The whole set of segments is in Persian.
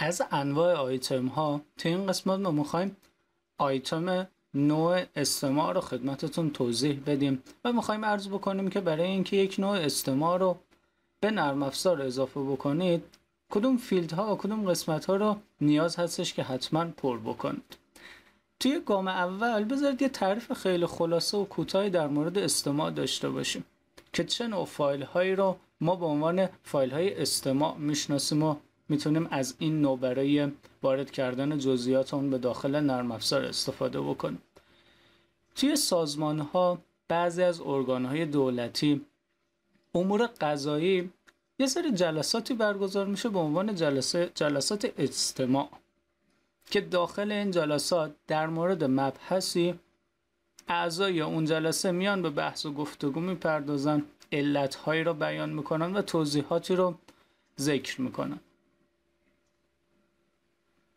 از انواع آیتم ها تو این قسمت ما میخوایم آیتم نوع استماع رو خدمتتون توضیح بدیم و میخوایم عرض بکنیم که برای اینکه یک نوع استماع رو به نرم افزار اضافه بکنید کدوم فیلد ها و کدوم قسمت ها رو نیاز هستش که حتما پر بکنید توی گام اول بذارید یه تعریف خیلی خلاصه و کوتاهی در مورد استماع داشته باشیم که چه نوع فایل هایی رو ما به عنوان فایل های استماع میشناسیم میتونیم از این نوع برای وارد کردن جزئیات اون به داخل نرم افزار استفاده بکنیم توی سازمان ها بعضی از ارگان های دولتی امور قضایی یه سری جلساتی برگزار میشه به عنوان جلسه جلسات اجتماع که داخل این جلسات در مورد مبحثی اعضای اون جلسه میان به بحث و گفتگو میپردازن علتهایی را بیان میکنن و توضیحاتی رو ذکر میکنن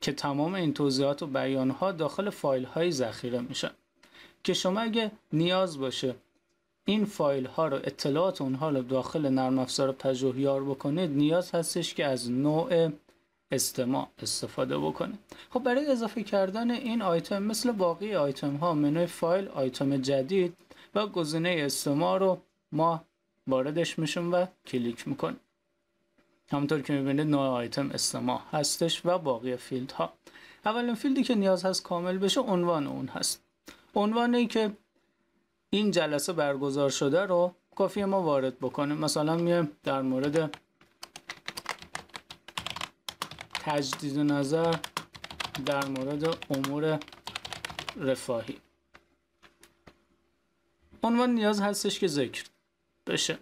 که تمام این توضیحات و بیانها داخل فایل های ذخیره میشن که شما اگه نیاز باشه این فایل ها رو اطلاعات اونها رو داخل نرم افزار پژوهیار بکنید نیاز هستش که از نوع استماع استفاده بکنه خب برای اضافه کردن این آیتم مثل باقی آیتم ها منوی فایل آیتم جدید و گزینه استماع رو ما واردش میشیم و کلیک میکنیم همونطور که میبینید نوع آیتم استماع هستش و باقی فیلد ها اولین فیلدی که نیاز هست کامل بشه عنوان اون هست عنوانی که این جلسه برگزار شده رو کافی ما وارد بکنیم مثلا میایم در مورد تجدید نظر در مورد امور رفاهی عنوان نیاز هستش که ذکر بشه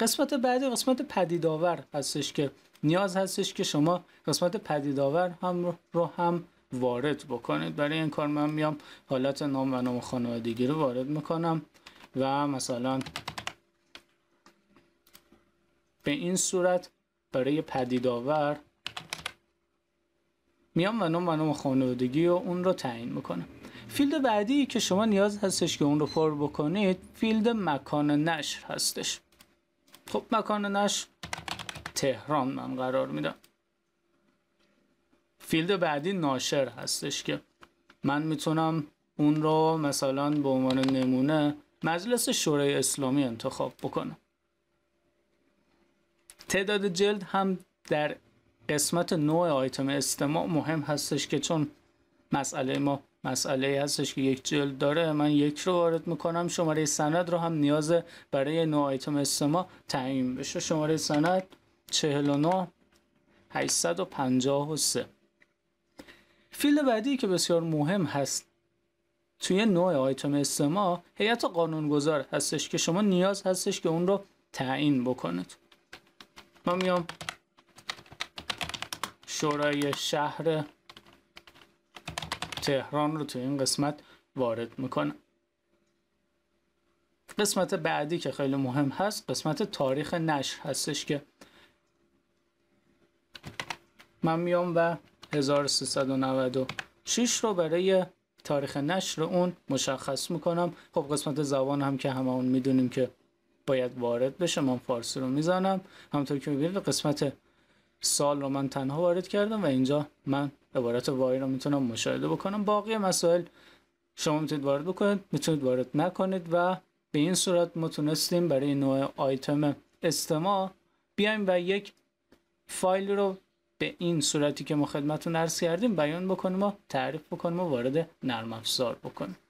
قسمت بعدی قسمت پدیدآور هستش که نیاز هستش که شما قسمت پدیدآور هم رو هم وارد بکنید برای این کار من میام حالت نام و نام خانوادگی رو وارد میکنم و مثلا به این صورت برای پدیدآور میام و نام و نام خانوادگی رو اون رو تعیین میکنم فیلد بعدی که شما نیاز هستش که اون رو پر بکنید فیلد مکان نشر هستش خب مکان نش تهران من قرار میدم فیلد بعدی ناشر هستش که من میتونم اون رو مثلا به عنوان نمونه مجلس شورای اسلامی انتخاب بکنم تعداد جلد هم در قسمت نوع آیتم استماع مهم هستش که چون مسئله ما مسئله هستش که یک جلد داره من یک رو وارد میکنم شماره سند رو هم نیاز برای نوع آیتم استما تعیین بشه شماره سند 49 853 فیل بعدی که بسیار مهم هست توی نوع آیتم استما هیئت قانونگذار هستش که شما نیاز هستش که اون رو تعیین بکنید من میام شورای شهر تهران رو تو این قسمت وارد میکنم قسمت بعدی که خیلی مهم هست قسمت تاریخ نشر هستش که من میام و 1396 رو برای تاریخ نشر اون مشخص میکنم خب قسمت زبان هم که اون میدونیم که باید وارد بشه من فارسی رو میزنم همطور که میبینید قسمت سال رو من تنها وارد کردم و اینجا من عبارت وای رو میتونم مشاهده بکنم باقی مسائل شما میتونید وارد بکنید میتونید وارد نکنید و به این صورت ما تونستیم برای نوع آیتم استماع بیایم و یک فایل رو به این صورتی که ما خدمتتون عرض کردیم بیان بکنیم و تعریف بکنیم و وارد نرم افزار بکنیم